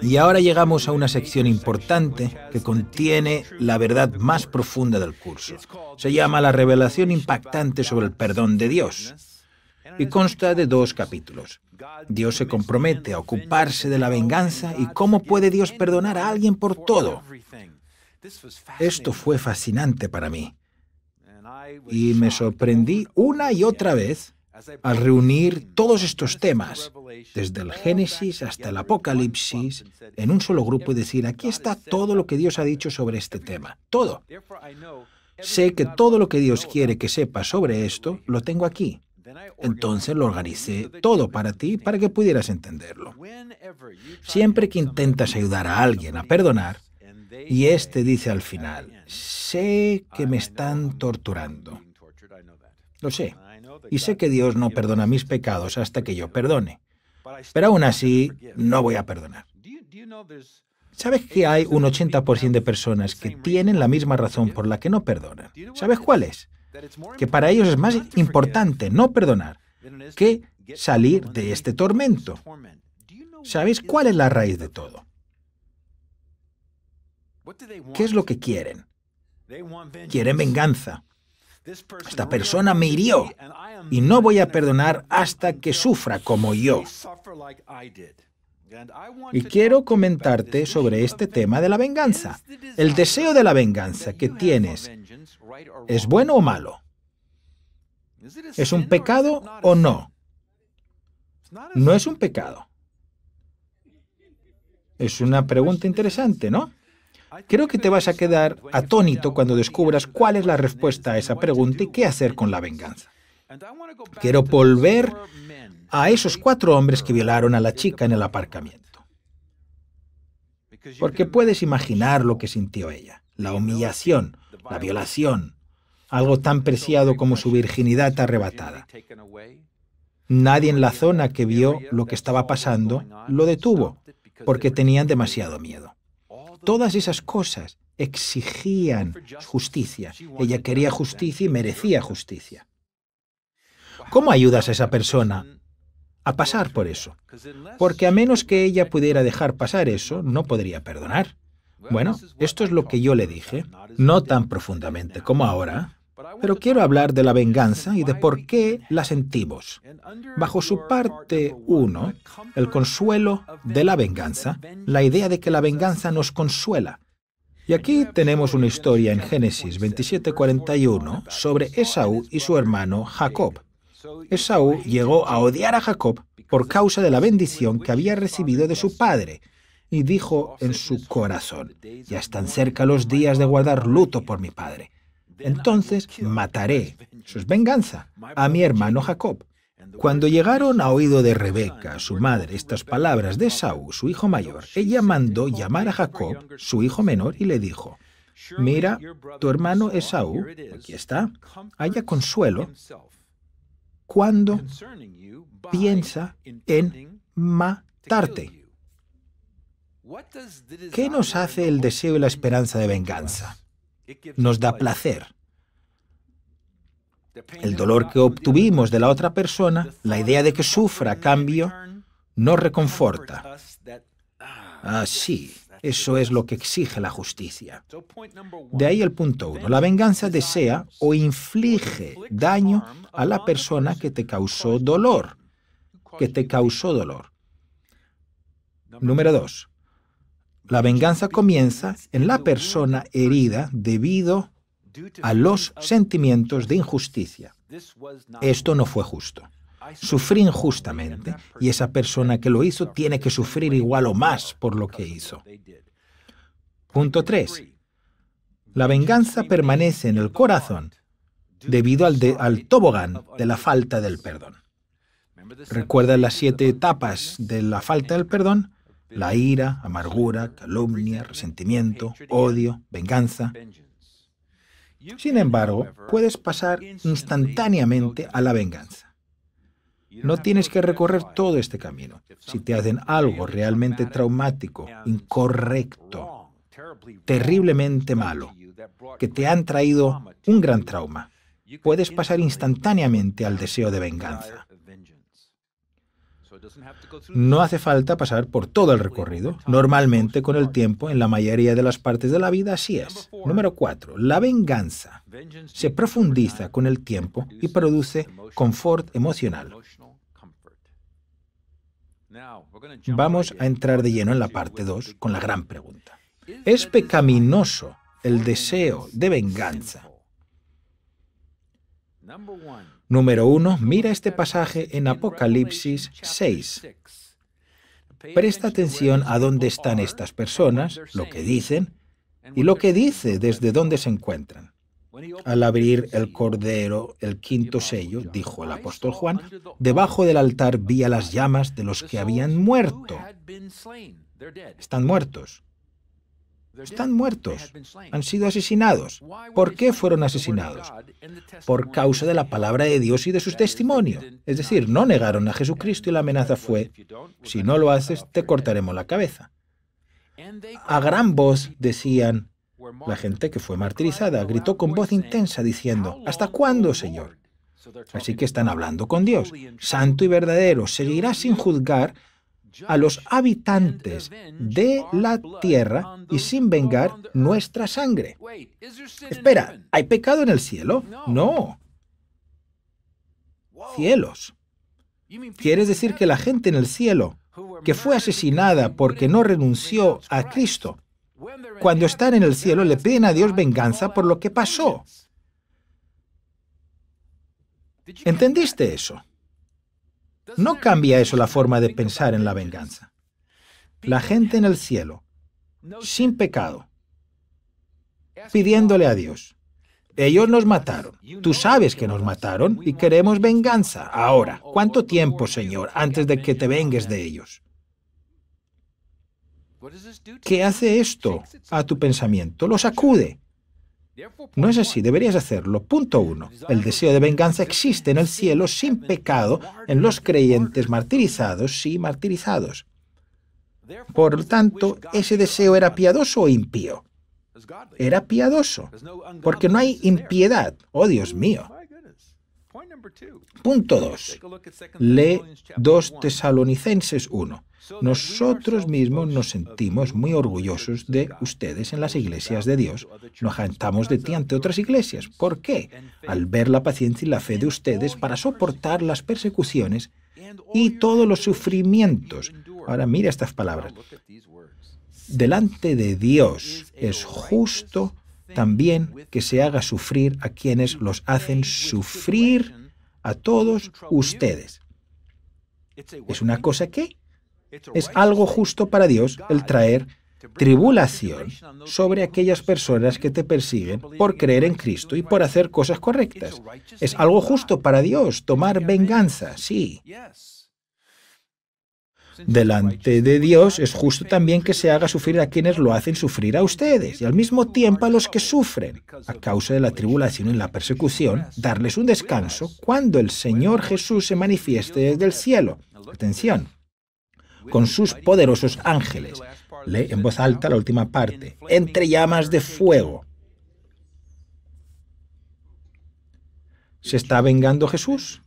Y ahora llegamos a una sección importante que contiene la verdad más profunda del curso. Se llama La revelación impactante sobre el perdón de Dios y consta de dos capítulos. Dios se compromete a ocuparse de la venganza y cómo puede Dios perdonar a alguien por todo. Esto fue fascinante para mí y me sorprendí una y otra vez al reunir todos estos temas, desde el Génesis hasta el Apocalipsis, en un solo grupo y decir, aquí está todo lo que Dios ha dicho sobre este tema, todo. Sé que todo lo que Dios quiere que sepa sobre esto, lo tengo aquí. Entonces lo organicé todo para ti, para que pudieras entenderlo. Siempre que intentas ayudar a alguien a perdonar, y éste dice al final, sé que me están torturando. Lo sé y sé que Dios no perdona mis pecados hasta que yo perdone. Pero aún así, no voy a perdonar. ¿Sabes que hay un 80% de personas que tienen la misma razón por la que no perdonan? ¿Sabes cuál es? Que para ellos es más importante no perdonar que salir de este tormento. ¿Sabes cuál es la raíz de todo? ¿Qué es lo que quieren? Quieren venganza. Esta persona me hirió y no voy a perdonar hasta que sufra como yo. Y quiero comentarte sobre este tema de la venganza. ¿El deseo de la venganza que tienes es bueno o malo? ¿Es un pecado o no? No es un pecado. Es una pregunta interesante, ¿no? Creo que te vas a quedar atónito cuando descubras cuál es la respuesta a esa pregunta y qué hacer con la venganza. Quiero volver a esos cuatro hombres que violaron a la chica en el aparcamiento. Porque puedes imaginar lo que sintió ella, la humillación, la violación, algo tan preciado como su virginidad arrebatada. Nadie en la zona que vio lo que estaba pasando lo detuvo, porque tenían demasiado miedo. Todas esas cosas exigían justicia. Ella quería justicia y merecía justicia. ¿Cómo ayudas a esa persona a pasar por eso? Porque a menos que ella pudiera dejar pasar eso, no podría perdonar. Bueno, esto es lo que yo le dije, no tan profundamente como ahora, pero quiero hablar de la venganza y de por qué la sentimos. Bajo su parte 1, el consuelo de la venganza, la idea de que la venganza nos consuela. Y aquí tenemos una historia en Génesis 27:41 sobre Esaú y su hermano Jacob. Esaú llegó a odiar a Jacob por causa de la bendición que había recibido de su padre, y dijo en su corazón, ya están cerca los días de guardar luto por mi padre. Entonces mataré, eso es venganza, a mi hermano Jacob. Cuando llegaron a oído de Rebeca, su madre, estas palabras de Saúl, su hijo mayor, ella mandó llamar a Jacob, su hijo menor, y le dijo, Mira, tu hermano Esaú, aquí está, haya consuelo cuando piensa en matarte. ¿Qué nos hace el deseo y la esperanza de venganza? nos da placer. El dolor que obtuvimos de la otra persona, la idea de que sufra cambio, nos reconforta. Así, ah, ah, sí, eso es lo que exige la justicia. De ahí el punto uno. La venganza desea o inflige daño a la persona que te causó dolor. Que te causó dolor. Número dos. La venganza comienza en la persona herida debido a los sentimientos de injusticia. Esto no fue justo. Sufrí injustamente y esa persona que lo hizo tiene que sufrir igual o más por lo que hizo. Punto 3. La venganza permanece en el corazón debido al, tobogán de la falta del perdón. Recuerda las siete etapas de la falta del perdón? la ira, amargura, calumnia, resentimiento, odio, venganza. Sin embargo, puedes pasar instantáneamente a la venganza. No tienes que recorrer todo este camino. Si te hacen algo realmente traumático, incorrecto, terriblemente malo, que te han traído un gran trauma, puedes pasar instantáneamente al deseo de venganza. No hace falta pasar por todo el recorrido. Normalmente con el tiempo, en la mayoría de las partes de la vida, así es. Número cuatro. La venganza se profundiza con el tiempo y produce confort emocional. Vamos a entrar de lleno en la parte 2 con la gran pregunta. ¿Es pecaminoso el deseo de venganza? Número uno, mira este pasaje en Apocalipsis 6. Presta atención a dónde están estas personas, lo que dicen y lo que dice desde dónde se encuentran. Al abrir el cordero, el quinto sello, dijo el apóstol Juan, debajo del altar vi las llamas de los que habían muerto. Están muertos. Están muertos, han sido asesinados. ¿Por qué fueron asesinados? Por causa de la palabra de Dios y de sus testimonios. Es decir, no negaron a Jesucristo y la amenaza fue, si no lo haces, te cortaremos la cabeza. A gran voz decían, la gente que fue martirizada gritó con voz intensa diciendo, ¿hasta cuándo, Señor? Así que están hablando con Dios, santo y verdadero, seguirá sin juzgar a los habitantes de la tierra y sin vengar nuestra sangre. Espera, ¿hay pecado en el cielo? No. Cielos. ¿Quieres decir que la gente en el cielo, que fue asesinada porque no renunció a Cristo, cuando están en el cielo le piden a Dios venganza por lo que pasó? ¿Entendiste eso? ¿No cambia eso la forma de pensar en la venganza? La gente en el cielo, sin pecado, pidiéndole a Dios, ellos nos mataron. Tú sabes que nos mataron y queremos venganza. Ahora, ¿cuánto tiempo, Señor, antes de que te vengues de ellos? ¿Qué hace esto a tu pensamiento? Lo sacude. No es así, deberías hacerlo. Punto uno. El deseo de venganza existe en el cielo sin pecado en los creyentes martirizados y martirizados. Por lo tanto, ese deseo era piadoso o impío. Era piadoso, porque no hay impiedad. Oh, Dios mío. Punto 2. Lee 2 Tesalonicenses 1. Nosotros mismos nos sentimos muy orgullosos de ustedes en las iglesias de Dios. Nos jantamos de ti ante otras iglesias. ¿Por qué? Al ver la paciencia y la fe de ustedes para soportar las persecuciones y todos los sufrimientos. Ahora mira estas palabras. Delante de Dios es justo también que se haga sufrir a quienes los hacen sufrir a todos ustedes. ¿Es una cosa que es algo justo para Dios el traer tribulación sobre aquellas personas que te persiguen por creer en Cristo y por hacer cosas correctas. Es algo justo para Dios tomar venganza, sí. Delante de Dios es justo también que se haga sufrir a quienes lo hacen sufrir a ustedes y al mismo tiempo a los que sufren a causa de la tribulación y la persecución, darles un descanso cuando el Señor Jesús se manifieste desde el cielo. Atención, con sus poderosos ángeles. Lee en voz alta la última parte, entre llamas de fuego. ¿Se está vengando Jesús?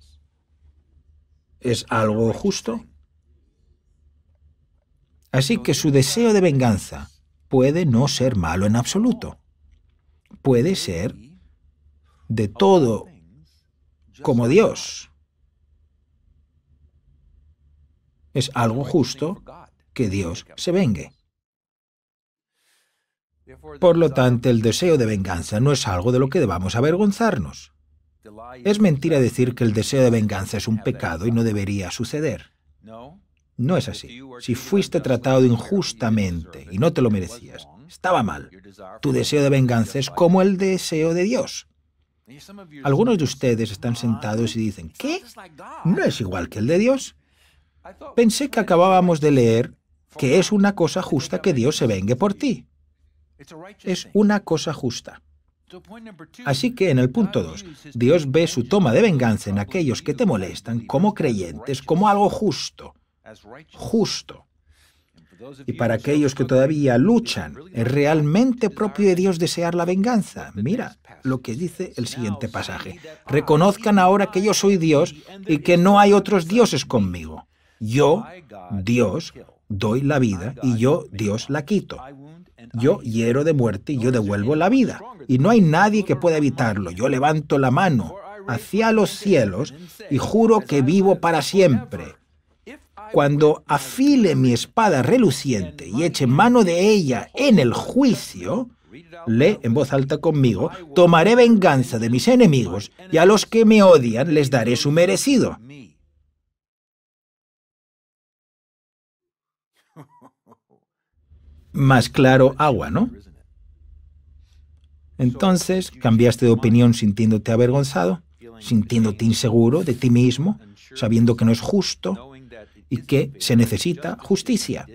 ¿Es algo justo? Así que su deseo de venganza puede no ser malo en absoluto. Puede ser de todo como Dios. Es algo justo que Dios se vengue. Por lo tanto, el deseo de venganza no es algo de lo que debamos avergonzarnos. Es mentira decir que el deseo de venganza es un pecado y no debería suceder. No es así. Si fuiste tratado injustamente y no te lo merecías, estaba mal. Tu deseo de venganza es como el deseo de Dios. Algunos de ustedes están sentados y dicen, ¿qué? ¿No es igual que el de Dios? Pensé que acabábamos de leer que es una cosa justa que Dios se vengue por ti. Es una cosa justa. Así que en el punto 2, Dios ve su toma de venganza en aquellos que te molestan como creyentes, como algo justo. Justo. Y para aquellos que todavía luchan, es realmente propio de Dios desear la venganza. Mira lo que dice el siguiente pasaje. Reconozcan ahora que yo soy Dios y que no hay otros dioses conmigo. Yo, Dios, doy la vida y yo, Dios, la quito. Yo hiero de muerte y yo devuelvo la vida. Y no hay nadie que pueda evitarlo. Yo levanto la mano hacia los cielos y juro que vivo para siempre. Cuando afile mi espada reluciente y eche mano de ella en el juicio, lee en voz alta conmigo, tomaré venganza de mis enemigos y a los que me odian les daré su merecido. más claro agua, ¿no? Entonces, cambiaste de opinión sintiéndote avergonzado, sintiéndote inseguro de ti mismo, sabiendo que no es justo y que se necesita justicia.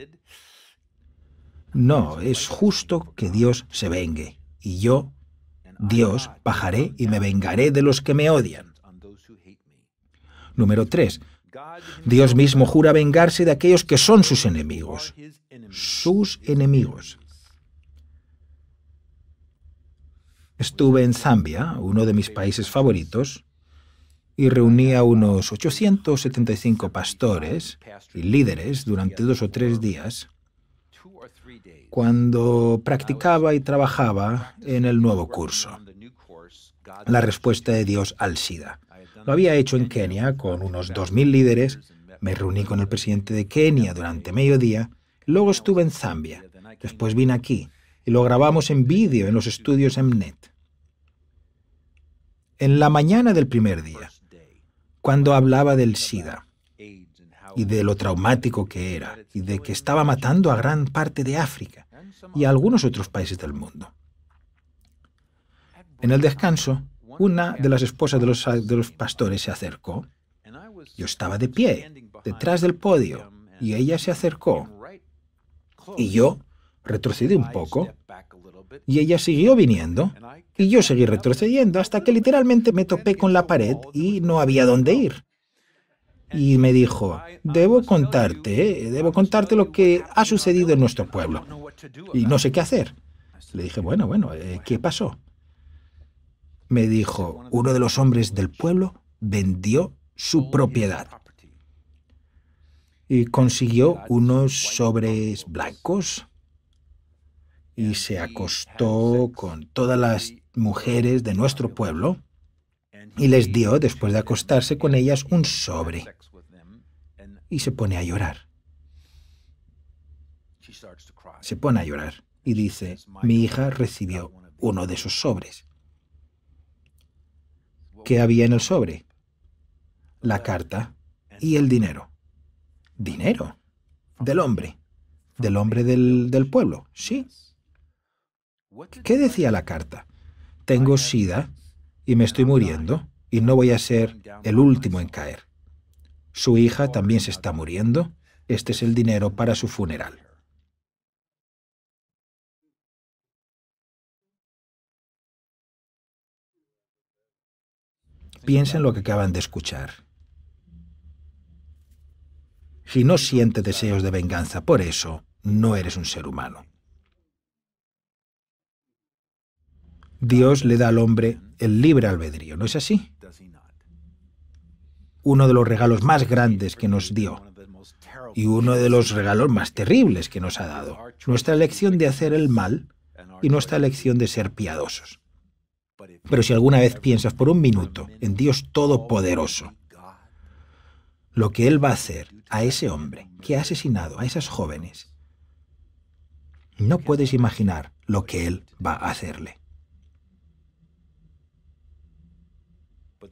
No, es justo que Dios se vengue. Y yo, Dios, bajaré y me vengaré de los que me odian. Número 3. Dios mismo jura vengarse de aquellos que son sus enemigos sus enemigos. Estuve en Zambia, uno de mis países favoritos, y reuní a unos 875 pastores y líderes durante dos o tres días cuando practicaba y trabajaba en el nuevo curso, la respuesta de Dios al SIDA. Lo había hecho en Kenia con unos 2.000 líderes, me reuní con el presidente de Kenia durante mediodía Luego estuve en Zambia. Después vine aquí y lo grabamos en vídeo en los estudios Mnet. En la mañana del primer día, cuando hablaba del SIDA y de lo traumático que era y de que estaba matando a gran parte de África y a algunos otros países del mundo. En el descanso, una de las esposas de los, de los pastores se acercó. Yo estaba de pie, detrás del podio, y ella se acercó y yo retrocedí un poco y ella siguió viniendo y yo seguí retrocediendo hasta que literalmente me topé con la pared y no había dónde ir. Y me dijo, debo contarte, debo contarte lo que ha sucedido en nuestro pueblo. Y no sé qué hacer. Le dije, bueno, bueno, eh, ¿qué pasó? Me dijo, uno de los hombres del pueblo vendió su oh, propiedad y consiguió unos sobres blancos y se acostó con todas las mujeres de nuestro pueblo y les dio, después de acostarse con ellas, un sobre y se pone a llorar. Se pone a llorar y dice, mi hija recibió uno de esos sobres. ¿Qué había en el sobre? La carta y el dinero dinero del hombre, del hombre del, pueblo, sí. ¿Qué decía la carta? Tengo sida y me estoy muriendo y no voy a ser el último en caer. Su hija también se está muriendo. Este es el dinero para su funeral. en lo que acaban de escuchar. Si no siente deseos de venganza por eso, no eres un ser humano. Dios le da al hombre el libre albedrío, ¿no es así? Uno de los regalos más grandes que nos dio y uno de los regalos más terribles que nos ha dado, nuestra elección de hacer el mal y nuestra elección de ser piadosos. Pero si alguna vez piensas por un minuto en Dios Todopoderoso, lo que él va a hacer a ese hombre que ha asesinado a esas jóvenes. No puedes imaginar lo que él va a hacerle.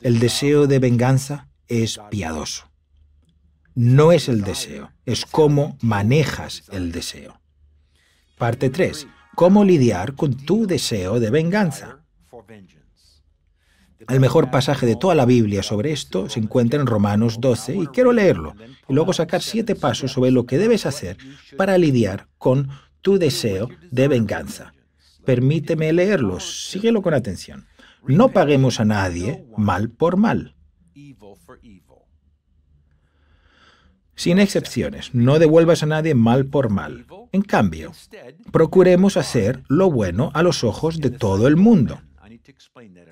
El deseo de venganza es piadoso. No es el deseo, es cómo manejas el deseo. Parte 3. ¿Cómo lidiar con tu deseo de venganza? El mejor pasaje de toda la Biblia sobre esto se encuentra en Romanos 12 y quiero leerlo y luego sacar siete pasos sobre lo que debes hacer para lidiar con tu deseo de venganza. Permíteme leerlos, síguelo con atención. No paguemos a nadie mal por mal. Sin excepciones, no devuelvas a nadie mal por mal. En cambio, procuremos hacer lo bueno a los ojos de todo el mundo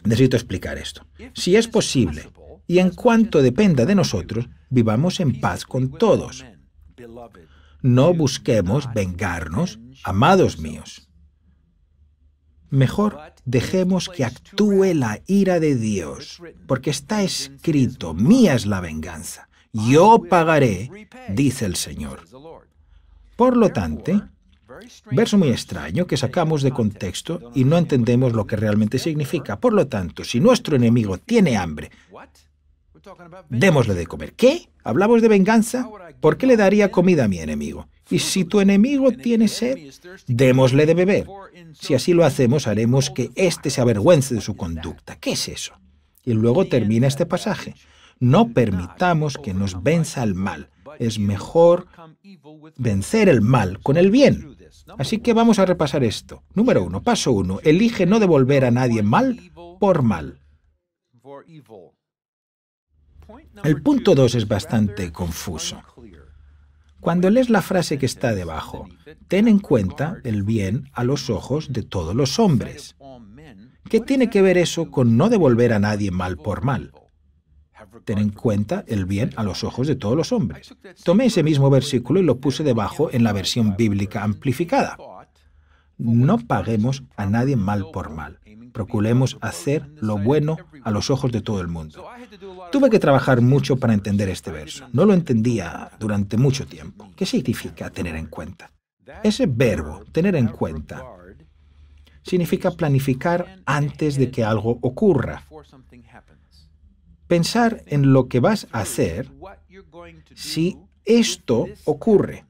Necesito explicar esto. Si es posible, y en cuanto dependa de nosotros, vivamos en paz con todos. No busquemos vengarnos, amados míos. Mejor dejemos que actúe la ira de Dios, porque está escrito, mía es la venganza, yo pagaré, dice el Señor. Por lo tanto, Verso muy extraño que sacamos de contexto y no entendemos lo que realmente significa. Por lo tanto, si nuestro enemigo tiene hambre, démosle de comer. ¿Qué? ¿Hablamos de venganza? ¿Por qué le daría comida a mi enemigo? Y si tu enemigo tiene sed, démosle de beber. Si así lo hacemos, haremos que éste se avergüence de su conducta. ¿Qué es eso? Y luego termina este pasaje. No permitamos que nos venza el mal. Es mejor vencer el mal con el bien. Pues, Así que vamos a repasar esto. Número uno, paso uno, elige no devolver a nadie mal por mal. El punto dos es bastante confuso. Cuando lees la frase que está debajo, ten en cuenta el bien a los ojos de todos los hombres. ¿Qué tiene que ver eso con no devolver a nadie mal por mal? Tener en cuenta el bien a los ojos de todos los hombres. Tomé ese mismo versículo y lo puse debajo en la versión bíblica amplificada. No paguemos a nadie mal por mal. Procuremos hacer lo bueno a los ojos de todo el mundo. Tuve que trabajar mucho para entender este verso. No lo entendía durante mucho tiempo. ¿Qué significa tener en cuenta? Ese verbo, tener en cuenta, significa planificar antes de que algo ocurra pensar en lo que vas a hacer si esto ocurre.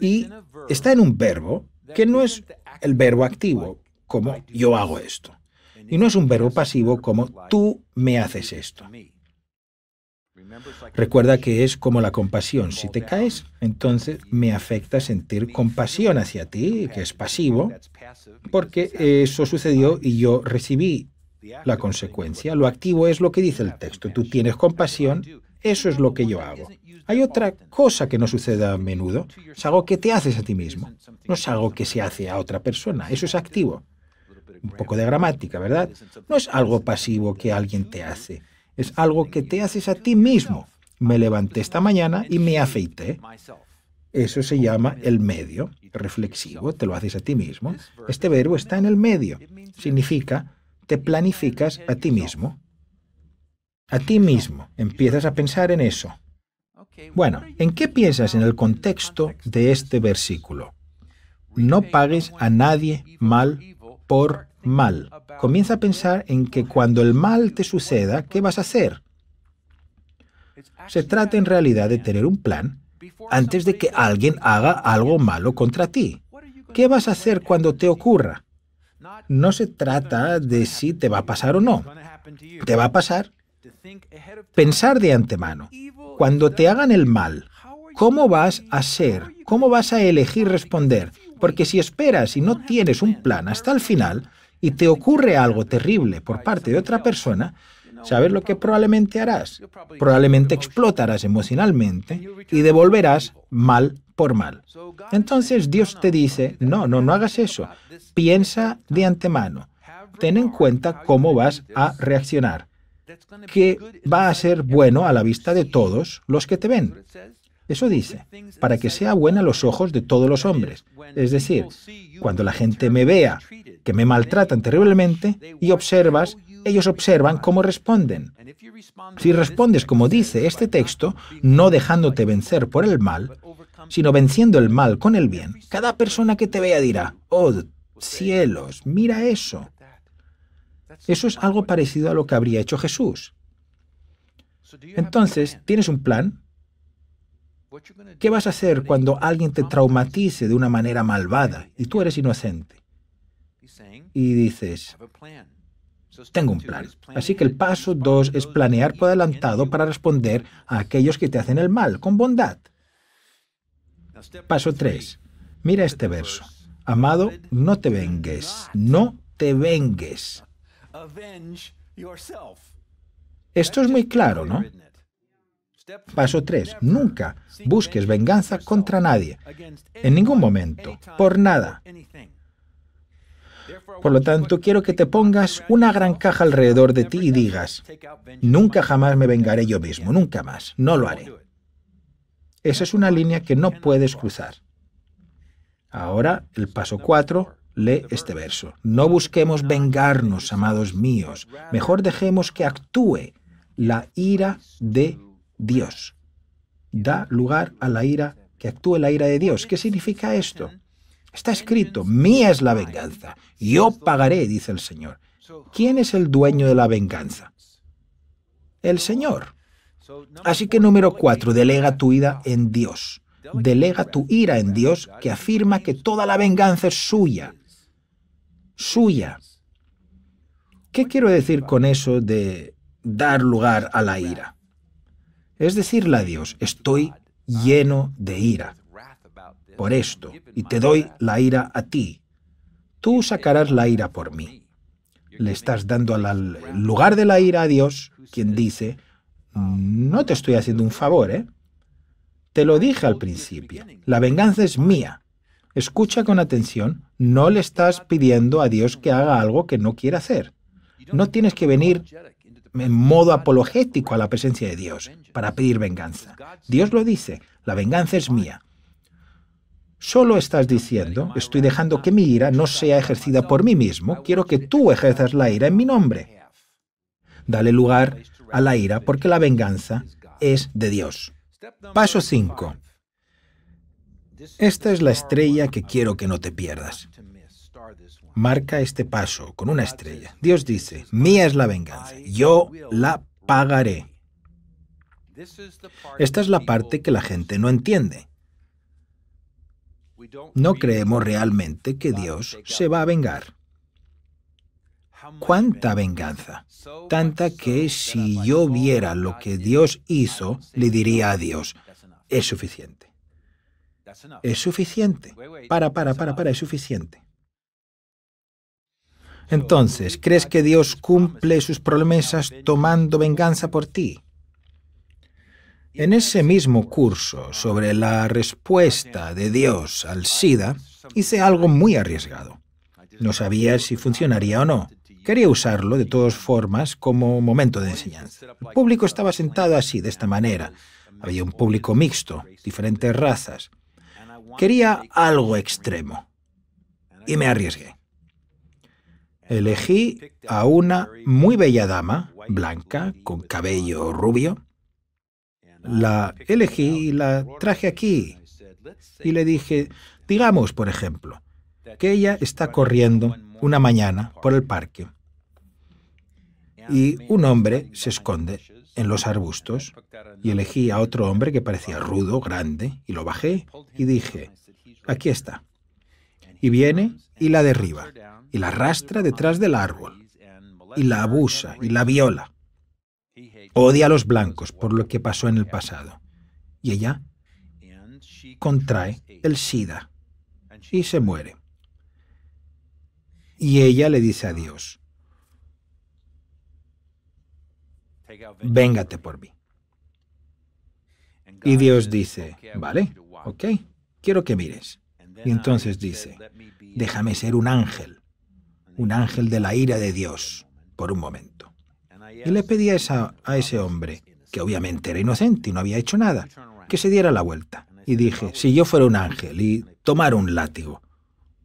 Y está en un verbo que no es el verbo activo, como yo hago esto. Y no es un verbo pasivo como tú me haces esto. Recuerda que es como la compasión. Si te caes, entonces me afecta sentir compasión hacia ti, que es pasivo, porque eso sucedió y yo recibí la consecuencia, lo activo es lo que dice el texto. Tú tienes compasión, eso es lo que yo hago. Hay otra cosa que no sucede a menudo. Es algo que te haces a ti mismo. No es algo que se hace a otra persona. Eso es activo. Un poco de gramática, ¿verdad? No es algo pasivo que alguien te hace. Es algo que te haces a ti mismo. Me levanté esta mañana y me afeité. Eso se llama el medio, reflexivo, te lo haces a ti mismo. Este verbo está en el medio. Significa te planificas a ti mismo. A ti mismo empiezas a pensar en eso. Bueno, ¿en qué piensas en el contexto de este versículo? No pagues a nadie mal por mal. Comienza a pensar en que cuando el mal te suceda, ¿qué vas a hacer? Se trata en realidad de tener un plan antes de que alguien haga algo malo contra ti. ¿Qué vas a hacer cuando te ocurra? no se trata de si te va a pasar o no. Te va a pasar pensar de antemano. Cuando te hagan el mal, ¿cómo vas a ser? ¿Cómo vas a elegir responder? Porque si esperas y no tienes un plan hasta el final y te ocurre algo terrible por parte de otra persona, ¿sabes lo que probablemente harás? Probablemente explotarás emocionalmente y devolverás mal entonces Dios te dice, no, no, no hagas eso. Piensa de antemano. Ten en cuenta cómo vas a reaccionar, que va a ser bueno a la vista de todos los que te ven. Eso dice, para que sea bueno a los ojos de todos los hombres. Es decir, cuando la gente me vea, que me maltratan terriblemente, y observas, ellos observan cómo responden. Si respondes como dice este texto, no dejándote vencer por el mal, sino venciendo el mal con el bien, cada persona que te vea dirá, oh cielos, mira eso. Eso es algo parecido a lo que habría hecho Jesús. Entonces, ¿tienes un plan? ¿Qué vas a hacer cuando alguien te traumatice de una manera malvada y tú eres inocente? Y dices, tengo un plan. Así que el paso dos es planear por adelantado para responder a aquellos que te hacen el mal, con bondad. Paso 3. Mira este verso. Amado, no te vengues, no te vengues. Esto es muy claro, ¿no? Paso 3. Nunca busques venganza contra nadie, en ningún momento, por nada. Por lo tanto, quiero que te pongas una gran caja alrededor de ti y digas, nunca jamás me vengaré yo mismo, nunca más, no lo haré. Esa es una línea que no puedes cruzar. Ahora, el paso 4, lee este verso. No busquemos vengarnos, amados míos. Mejor dejemos que actúe la ira de Dios. Da lugar a la ira, que actúe la ira de Dios. ¿Qué significa esto? Está escrito, mía es la venganza. Yo pagaré, dice el Señor. ¿Quién es el dueño de la venganza? El Señor. Así que número cuatro, delega tu ira en Dios. Delega tu ira en Dios que afirma que toda la venganza es suya. Suya. ¿Qué quiero decir con eso de dar lugar a la ira? Es decirle a Dios, estoy lleno de ira por esto, y te doy la ira a ti. Tú sacarás la ira por mí. Le estás dando al lugar de la ira a Dios, quien dice, no te estoy haciendo un favor, ¿eh? Te lo dije al principio. La venganza es mía. Escucha con atención, no le estás pidiendo a Dios que haga algo que no quiere hacer. No tienes que venir en modo apologético a la presencia de Dios para pedir venganza. Dios lo dice, la venganza es mía. Solo estás diciendo, estoy dejando que mi ira no sea ejercida por mí mismo, quiero que tú ejerzas la ira en mi nombre. Dale lugar a la ira porque la venganza es de Dios. Paso 5. Esta es la estrella que quiero que no te pierdas. Marca este paso con una estrella. Dios dice, mía es la venganza, yo la pagaré. Esta es la parte que la gente no entiende. No creemos realmente que Dios se va a vengar. ¿Cuánta venganza? Tanta que si yo viera lo que Dios hizo, le diría a Dios, es suficiente. Es suficiente. Para, para, para, para, es suficiente. Entonces, ¿crees que Dios cumple sus promesas tomando venganza por ti? En ese mismo curso sobre la respuesta de Dios al SIDA, hice algo muy arriesgado. No sabía si funcionaría o no. Quería usarlo, de todas formas, como momento de enseñanza. El público estaba sentado así, de esta manera. Había un público mixto, diferentes razas. Quería algo extremo. Y me arriesgué. Elegí a una muy bella dama, blanca, con cabello rubio. La elegí y la traje aquí. Y le dije, digamos, por ejemplo, que ella está corriendo una mañana por el parque y un hombre se esconde en los arbustos y elegí a otro hombre que parecía rudo, grande, y lo bajé y dije, aquí está. Y viene y la derriba, y la arrastra detrás del árbol, y la abusa, y la viola. Odia a los blancos por lo que pasó en el pasado. Y ella contrae el SIDA y se muere y ella le dice a Dios, véngate por mí. Y Dios dice, vale, ok, quiero que mires. Y entonces dice, déjame ser un ángel, un ángel de la ira de Dios, por un momento. Y le pedí a, a ese hombre, que obviamente era inocente y no había hecho nada, que se diera la vuelta. Y dije, si yo fuera un ángel y tomara un látigo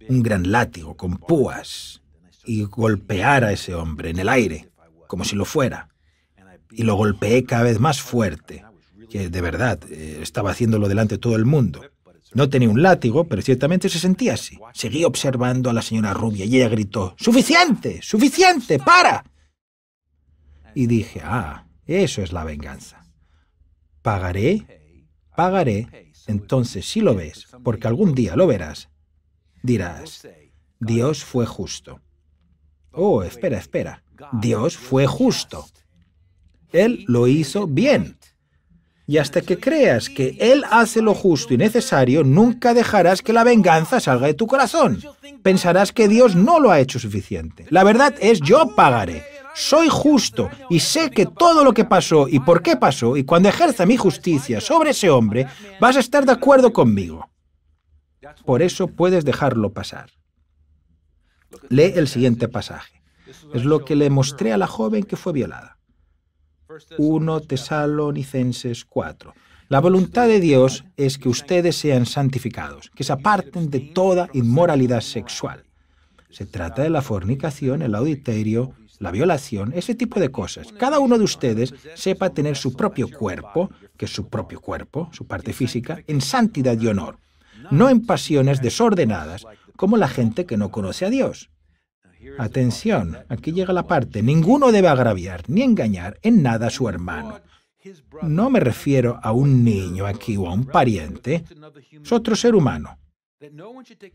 un gran látigo con púas y golpear a ese hombre en el aire, como si lo fuera. Y lo golpeé cada vez más fuerte, que de verdad eh, estaba haciéndolo delante de todo el mundo. No tenía un látigo, pero ciertamente se sentía así. Seguí observando a la señora rubia y ella gritó, ¡Suficiente! ¡Suficiente! ¡Para! Y dije, ah, eso es la venganza. Pagaré, pagaré, entonces si lo ves, porque algún día lo verás, Dirás, Dios fue justo. Oh, espera, espera. Dios fue justo. Él lo hizo bien. Y hasta que creas que Él hace lo justo y necesario, nunca dejarás que la venganza salga de tu corazón. Pensarás que Dios no lo ha hecho suficiente. La verdad es yo pagaré. Soy justo y sé que todo lo que pasó y por qué pasó y cuando ejerza mi justicia sobre ese hombre, vas a estar de acuerdo conmigo. Por eso puedes dejarlo pasar. Lee el siguiente pasaje. Es lo que le mostré a la joven que fue violada. 1 Tesalonicenses 4. La voluntad de Dios es que ustedes sean santificados, que se aparten de toda inmoralidad sexual. Se trata de la fornicación, el auditorio, la violación, ese tipo de cosas. Cada uno de ustedes sepa tener su propio cuerpo, que es su propio cuerpo, su parte física, en santidad y honor no en pasiones desordenadas como la gente que no conoce a Dios. Atención, aquí llega la parte, ninguno debe agraviar ni engañar en nada a su hermano. No me refiero a un niño aquí o a un pariente, es otro ser humano.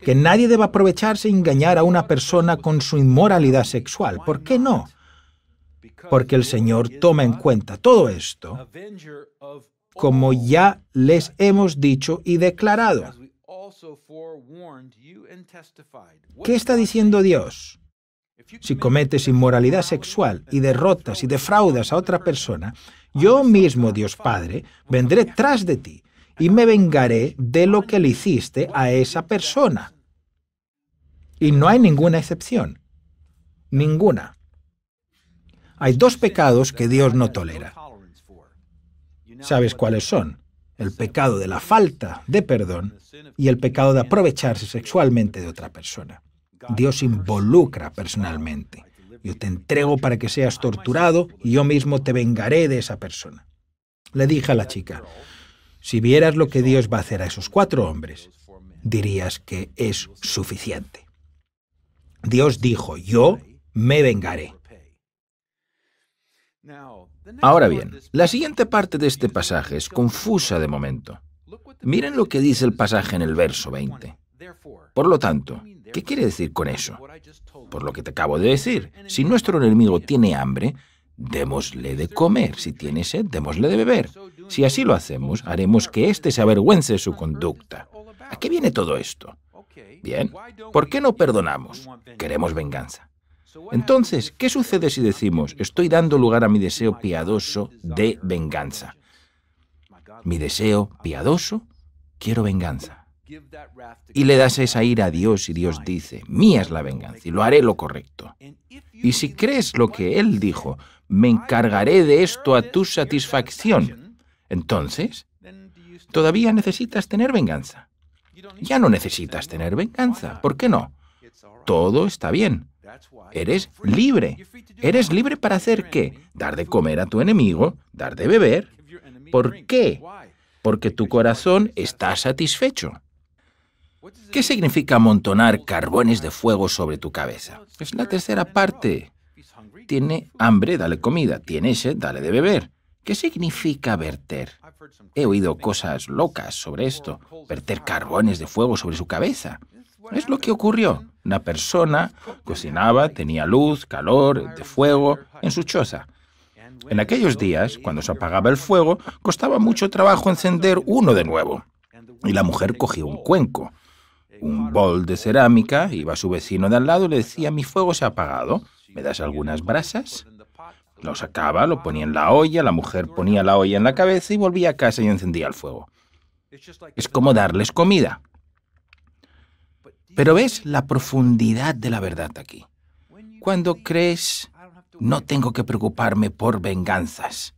Que nadie deba aprovecharse y e engañar a una persona con su inmoralidad sexual. ¿Por qué no? Porque el Señor toma en cuenta todo esto, como ya les hemos dicho y declarado. ¿Qué está diciendo Dios? Si cometes inmoralidad sexual y derrotas y defraudas a otra persona, yo mismo, Dios Padre, vendré tras de ti y me vengaré de lo que le hiciste a esa persona. Y no hay ninguna excepción. Ninguna. Hay dos pecados que Dios no tolera. ¿Sabes cuáles son? el pecado de la falta de perdón y el pecado de aprovecharse sexualmente de otra persona. Dios involucra personalmente. Yo te entrego para que seas torturado y yo mismo te vengaré de esa persona. Le dije a la chica, si vieras lo que Dios va a hacer a esos cuatro hombres, dirías que es suficiente. Dios dijo, yo me vengaré. Ahora bien, la siguiente parte de este pasaje es confusa de momento. Miren lo que dice el pasaje en el verso 20. Por lo tanto, ¿qué quiere decir con eso? Por lo que te acabo de decir, si nuestro enemigo tiene hambre, démosle de comer, si tiene sed, démosle de beber. Si así lo hacemos, haremos que éste se avergüence de su conducta. ¿A qué viene todo esto? Bien, ¿por qué no perdonamos? Queremos venganza. Entonces, ¿qué sucede si decimos, estoy dando lugar a mi deseo piadoso de venganza? Mi deseo piadoso, quiero venganza. Y le das esa ira a Dios y Dios dice, mía es la venganza y lo haré lo correcto. Y si crees lo que Él dijo, me encargaré de esto a tu satisfacción, entonces todavía necesitas tener venganza. Ya no necesitas tener venganza, ¿por qué no? Todo está bien. Eres libre. Eres libre para hacer qué? Dar de comer a tu enemigo, dar de beber. ¿Por qué? Porque tu corazón está satisfecho. ¿Qué significa amontonar carbones de fuego sobre tu cabeza? Es la tercera parte. Tiene hambre, dale comida. Tiene sed, dale de beber. ¿Qué significa verter? He oído cosas locas sobre esto. Verter carbones de fuego sobre su cabeza. Es lo que ocurrió. Una persona cocinaba, tenía luz, calor, de fuego, en su choza. En aquellos días, cuando se apagaba el fuego, costaba mucho trabajo encender uno de nuevo. Y la mujer cogía un cuenco, un bol de cerámica, iba a su vecino de al lado y le decía, mi fuego se ha apagado, ¿me das algunas brasas? Lo sacaba, lo ponía en la olla, la mujer ponía la olla en la cabeza y volvía a casa y encendía el fuego. Es como darles comida. Pero ves la profundidad de la verdad aquí. Cuando crees, no tengo que preocuparme por venganzas.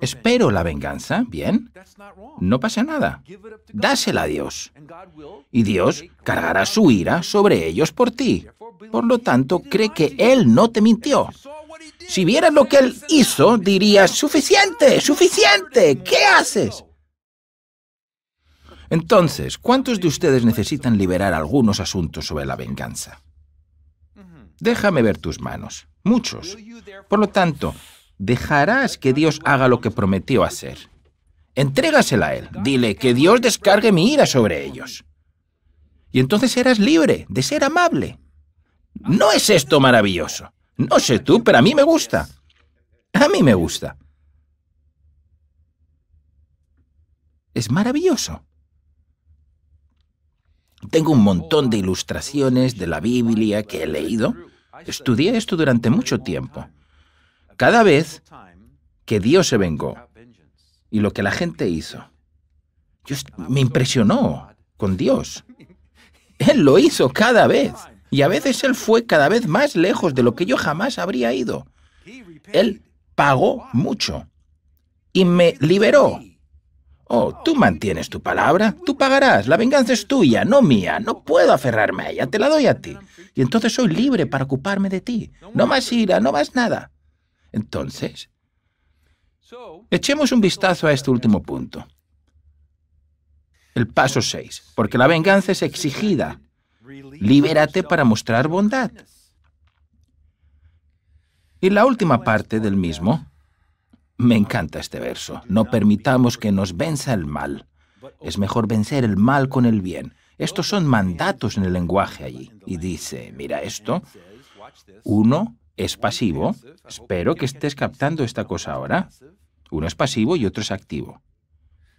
Espero la venganza, bien. No pasa nada. Dásela a Dios. Y Dios cargará su ira sobre ellos por ti. Por lo tanto, cree que Él no te mintió. Si vieras lo que Él hizo, dirías, suficiente, suficiente, ¿qué haces? Entonces, ¿cuántos de ustedes necesitan liberar algunos asuntos sobre la venganza? Déjame ver tus manos. Muchos. Por lo tanto, dejarás que Dios haga lo que prometió hacer. Entrégasela a Él. Dile que Dios descargue mi ira sobre ellos. Y entonces serás libre de ser amable. ¿No es esto maravilloso? No sé tú, pero a mí me gusta. A mí me gusta. Es maravilloso. Tengo un montón de ilustraciones de la Biblia que he leído. Estudié esto durante mucho tiempo. Cada vez que Dios se vengó y lo que la gente hizo, me impresionó con Dios. Él lo hizo cada vez. Y a veces Él fue cada vez más lejos de lo que yo jamás habría ido. Él pagó mucho y me liberó Oh, tú mantienes tu palabra, tú pagarás, la venganza es tuya, no mía, no puedo aferrarme a ella, te la doy a ti. Y entonces soy libre para ocuparme de ti. No más ira, no más nada. Entonces, echemos un vistazo a este último punto. El paso 6, porque la venganza es exigida. Libérate para mostrar bondad. Y la última parte del mismo, me encanta este verso. No permitamos que nos venza el mal. Es mejor vencer el mal con el bien. Estos son mandatos en el lenguaje allí. Y dice, mira esto. Uno es pasivo. Espero que estés captando esta cosa ahora. Uno es pasivo y otro es activo.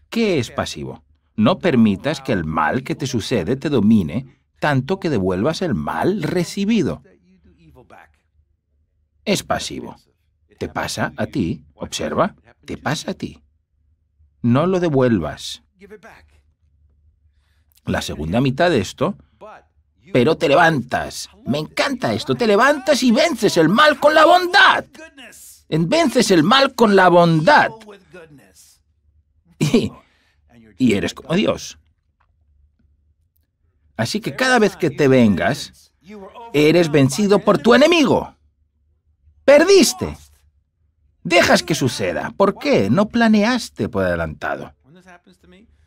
¿Qué es pasivo? No permitas que el mal que te sucede te domine tanto que devuelvas el mal recibido. Es pasivo. Te pasa a ti, observa, te pasa a ti. No lo devuelvas. La segunda mitad de esto, pero te levantas. Me encanta esto, te levantas y vences el mal con la bondad. Vences el mal con la bondad. Y, y eres como Dios. Así que cada vez que te vengas, eres vencido por tu enemigo. Perdiste. Dejas que suceda. ¿Por qué? No planeaste por adelantado.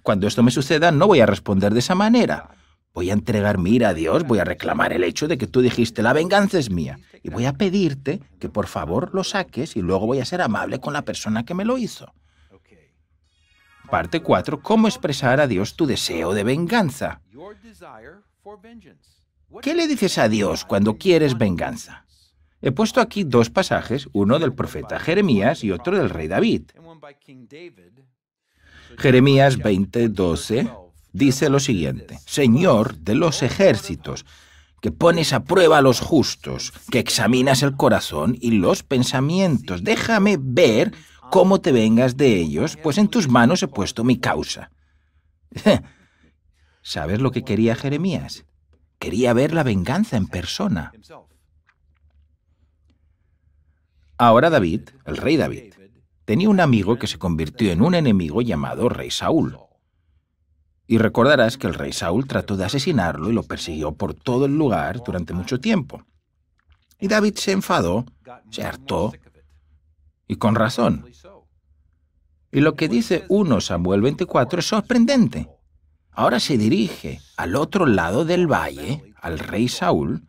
Cuando esto me suceda, no voy a responder de esa manera. Voy a entregar mi ira a Dios, voy a reclamar el hecho de que tú dijiste, la venganza es mía. Y voy a pedirte que por favor lo saques y luego voy a ser amable con la persona que me lo hizo. Parte 4. ¿Cómo expresar a Dios tu deseo de venganza? ¿Qué le dices a Dios cuando quieres venganza? He puesto aquí dos pasajes, uno del profeta Jeremías y otro del rey David. Jeremías 20:12 dice lo siguiente, Señor de los ejércitos, que pones a prueba a los justos, que examinas el corazón y los pensamientos, déjame ver cómo te vengas de ellos, pues en tus manos he puesto mi causa. ¿Sabes lo que quería Jeremías? Quería ver la venganza en persona. Ahora David, el rey David, tenía un amigo que se convirtió en un enemigo llamado rey Saúl. Y recordarás que el rey Saúl trató de asesinarlo y lo persiguió por todo el lugar durante mucho tiempo. Y David se enfadó, se hartó, y con razón. Y lo que dice 1 Samuel 24 es sorprendente. Ahora se dirige al otro lado del valle, al rey Saúl,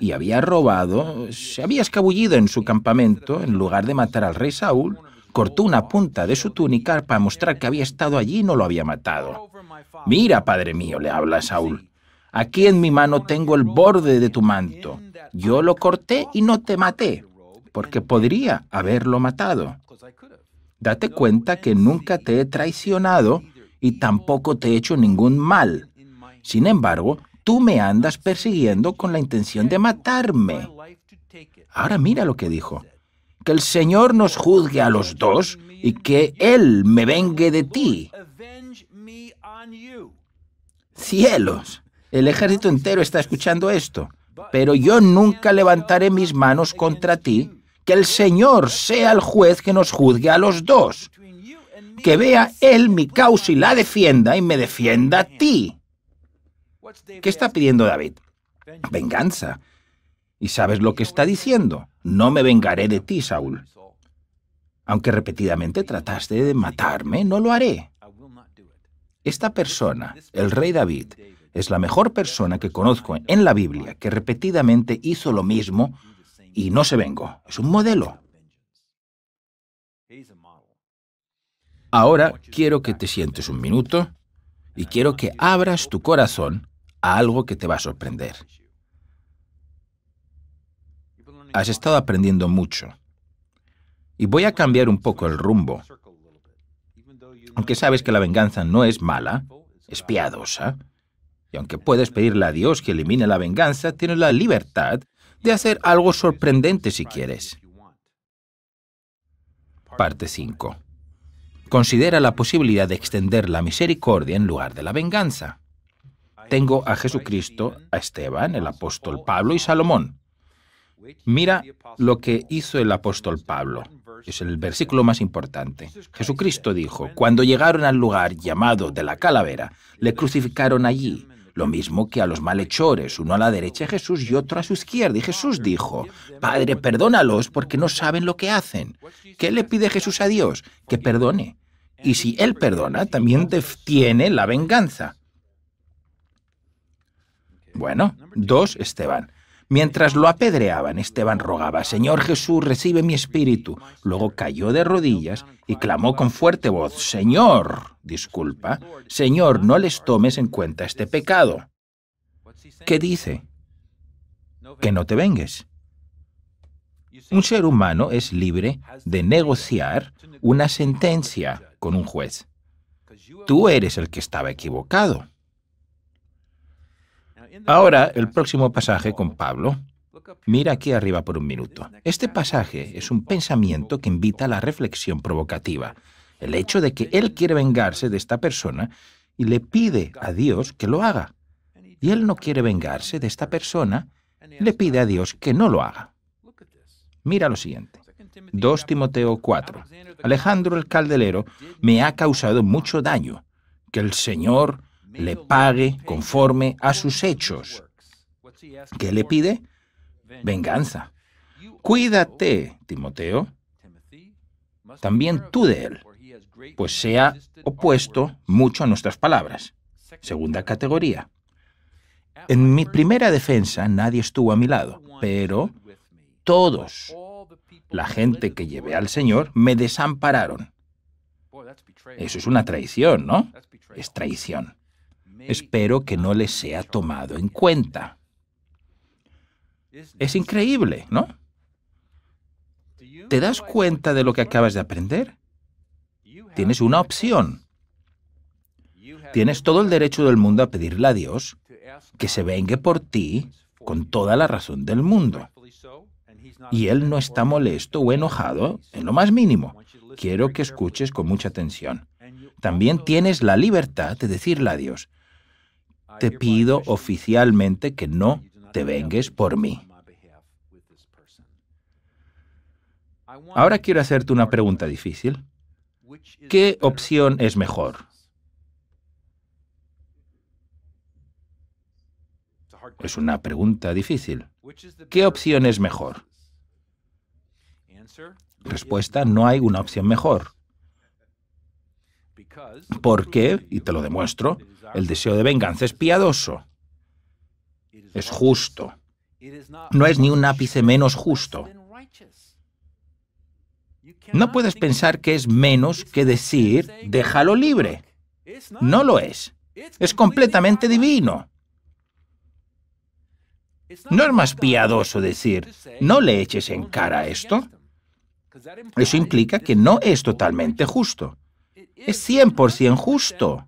y había robado, se había escabullido en su campamento, en lugar de matar al rey Saúl, cortó una punta de su túnica para mostrar que había estado allí y no lo había matado. Mira, padre mío, le habla Saúl, aquí en mi mano tengo el borde de tu manto. Yo lo corté y no te maté, porque podría haberlo matado. Date cuenta que nunca te he traicionado y tampoco te he hecho ningún mal. Sin embargo, tú me andas persiguiendo con la intención de matarme. Ahora mira lo que dijo. Que el Señor nos juzgue a los dos y que Él me vengue de ti. Cielos, el ejército entero está escuchando esto, pero yo nunca levantaré mis manos contra ti. Que el Señor sea el juez que nos juzgue a los dos. Que vea Él mi causa y la defienda y me defienda a ti. ¿Qué está pidiendo David? Venganza. Y sabes lo que está diciendo. No me vengaré de ti, Saúl. Aunque repetidamente trataste de matarme, no lo haré. Esta persona, el rey David, es la mejor persona que conozco en la Biblia que repetidamente hizo lo mismo y no se vengó. Es un modelo. Ahora quiero que te sientes un minuto y quiero que abras tu corazón a algo que te va a sorprender. Has estado aprendiendo mucho. Y voy a cambiar un poco el rumbo. Aunque sabes que la venganza no es mala, es piadosa, y aunque puedes pedirle a Dios que elimine la venganza, tienes la libertad de hacer algo sorprendente si quieres. Parte 5. Considera la posibilidad de extender la misericordia en lugar de la venganza. Tengo a Jesucristo, a Esteban, el apóstol Pablo y Salomón. Mira lo que hizo el apóstol Pablo. Es el versículo más importante. Jesucristo dijo, cuando llegaron al lugar llamado de la calavera, le crucificaron allí, lo mismo que a los malhechores, uno a la derecha de Jesús y otro a su izquierda. Y Jesús dijo, Padre, perdónalos porque no saben lo que hacen. ¿Qué le pide Jesús a Dios? Que perdone. Y si Él perdona, también tiene la venganza. Bueno, dos Esteban. Mientras lo apedreaban, Esteban rogaba, Señor Jesús, recibe mi espíritu. Luego cayó de rodillas y clamó con fuerte voz, Señor, disculpa, Señor, no les tomes en cuenta este pecado. ¿Qué dice? Que no te vengues. Un ser humano es libre de negociar una sentencia con un juez. Tú eres el que estaba equivocado. Ahora, el próximo pasaje con Pablo. Mira aquí arriba por un minuto. Este pasaje es un pensamiento que invita a la reflexión provocativa. El hecho de que él quiere vengarse de esta persona y le pide a Dios que lo haga. Y él no quiere vengarse de esta persona, le pide a Dios que no lo haga. Mira lo siguiente. 2 Timoteo 4. Alejandro el Caldelero me ha causado mucho daño. Que el Señor le pague conforme a sus hechos. ¿Qué le pide? Venganza. Cuídate, Timoteo, también tú de él, pues sea opuesto mucho a nuestras palabras. Segunda categoría. En mi primera defensa nadie estuvo a mi lado, pero todos, la gente que llevé al Señor, me desampararon. Eso es una traición, ¿no? Es traición. Espero que no les sea tomado en cuenta. Es increíble, ¿no? ¿Te das cuenta de lo que acabas de aprender? Tienes una opción. Tienes todo el derecho del mundo a pedirle a Dios que se vengue por ti con toda la razón del mundo. Y Él no está molesto o enojado en lo más mínimo. Quiero que escuches con mucha atención. También tienes la libertad de decirle a Dios, te pido oficialmente que no te vengues por mí. Ahora quiero hacerte una pregunta difícil. ¿Qué opción es mejor? Es una pregunta difícil. ¿Qué opción es mejor? Respuesta, no hay una opción mejor. ¿Por qué? Y te lo demuestro, el deseo de venganza es piadoso, es justo. No es ni un ápice menos justo. No puedes pensar que es menos que decir, déjalo libre. No lo es. Es completamente divino. ¿No es más piadoso decir, no le eches en cara esto? Eso implica que no es totalmente justo. Es 100% justo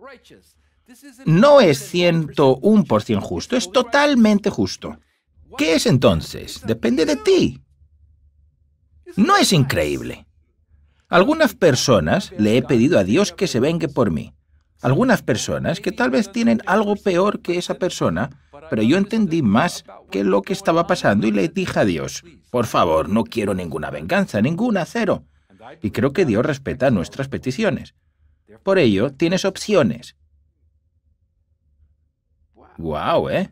no es 101% justo, es totalmente justo. ¿Qué es entonces? Depende de ti. No es increíble. Algunas personas le he pedido a Dios que se vengue por mí. Algunas personas que tal vez tienen algo peor que esa persona, pero yo entendí más que lo que estaba pasando y le dije a Dios, por favor, no quiero ninguna venganza, ninguna, cero. Y creo que Dios respeta nuestras peticiones. Por ello, tienes opciones. ¡Guau, ¿eh?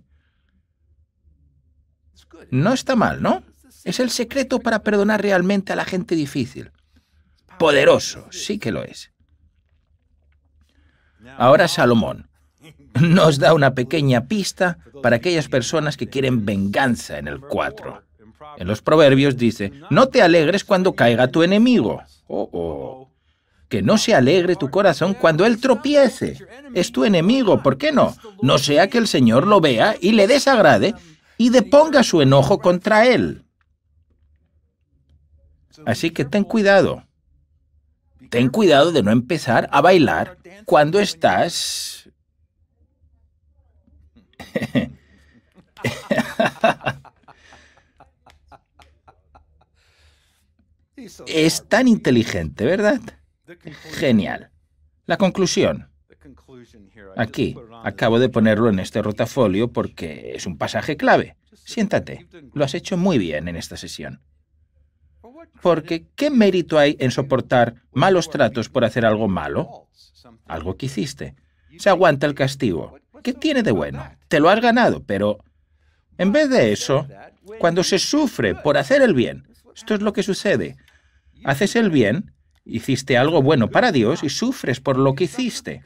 No está mal, ¿no? Es el secreto para perdonar realmente a la gente difícil. Poderoso, sí que lo es. Ahora Salomón nos da una pequeña pista para aquellas personas que quieren venganza en el 4. En los proverbios dice, no te alegres cuando caiga tu enemigo. Oh, oh. Que no se alegre tu corazón cuando él tropiece. Es tu enemigo, ¿por qué no? No sea que el Señor lo vea y le desagrade y deponga su enojo contra él. Así que ten cuidado. Ten cuidado de no empezar a bailar cuando estás... es tan inteligente, ¿verdad? Genial. La conclusión. Aquí, acabo de ponerlo en este rotafolio porque es un pasaje clave. Siéntate, lo has hecho muy bien en esta sesión. Porque, ¿qué mérito hay en soportar malos tratos por hacer algo malo? Algo que hiciste. Se aguanta el castigo. ¿Qué tiene de bueno? Te lo has ganado, pero en vez de eso, cuando se sufre por hacer el bien, esto es lo que sucede. Haces el bien hiciste algo bueno para Dios y sufres por lo que hiciste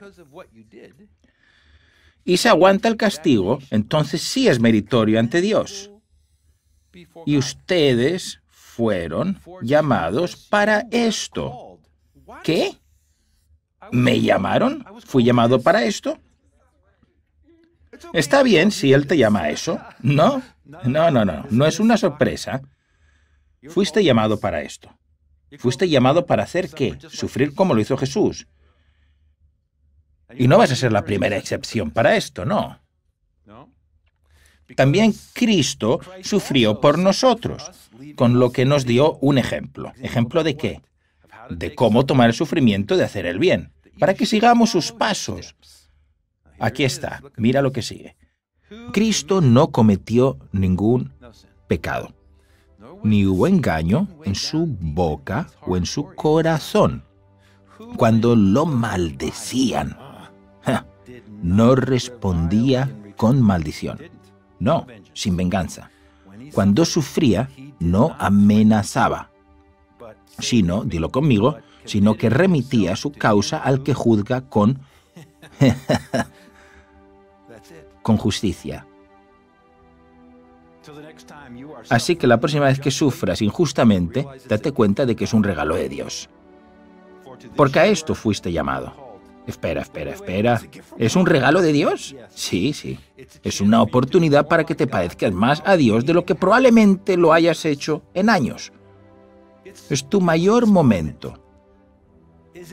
y se aguanta el castigo, entonces sí es meritorio ante Dios. Y ustedes fueron llamados para esto. ¿Qué? ¿Me llamaron? ¿Fui llamado para esto? Está bien si Él te llama a eso. No, no, no, no, no es una sorpresa. Fuiste llamado para esto. Fuiste llamado para hacer qué? Sufrir como lo hizo Jesús. Y no vas a ser la primera excepción para esto, no. También Cristo sufrió por nosotros, con lo que nos dio un ejemplo. ¿Ejemplo de qué? De cómo tomar el sufrimiento de hacer el bien, para que sigamos sus pasos. Aquí está, mira lo que sigue. Cristo no cometió ningún pecado ni hubo engaño en su boca o en su corazón. Cuando lo maldecían, no respondía con maldición, no, sin venganza. Cuando sufría, no amenazaba, sino, dilo conmigo, sino que remitía su causa al que juzga con, con justicia. Así que la próxima vez que sufras injustamente, date cuenta de que es un regalo de Dios. Porque a esto fuiste llamado. Espera, espera, espera. ¿Es un regalo de Dios? Sí, sí. Es una oportunidad para que te parezcas más a Dios de lo que probablemente lo hayas hecho en años. Es tu mayor momento.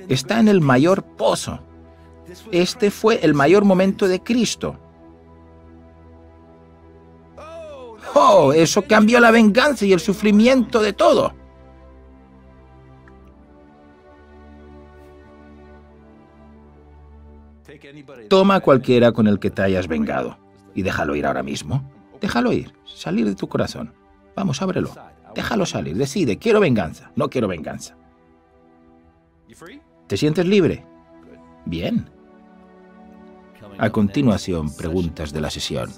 Está en el mayor pozo. Este fue el mayor momento de Cristo. ¡Oh! Eso cambió la venganza y el sufrimiento de todo. Toma a cualquiera con el que te hayas vengado y déjalo ir ahora mismo. Déjalo ir, salir de tu corazón. Vamos, ábrelo. Déjalo salir, decide, quiero venganza, no quiero venganza. ¿Te sientes libre? Bien. A continuación, preguntas de la sesión.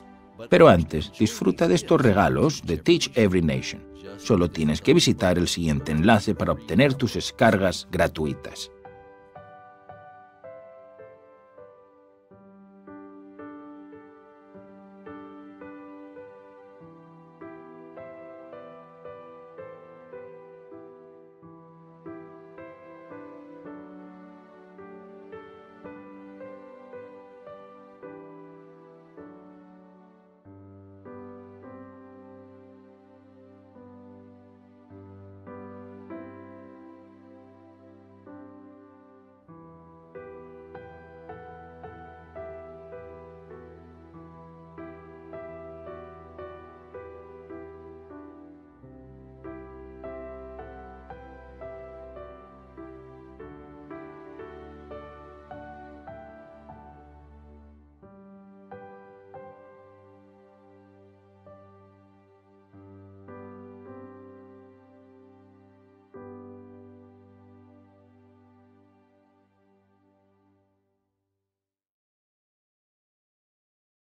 Pero antes, disfruta de estos regalos de Teach Every Nation. Solo tienes que visitar el siguiente enlace para obtener tus descargas gratuitas.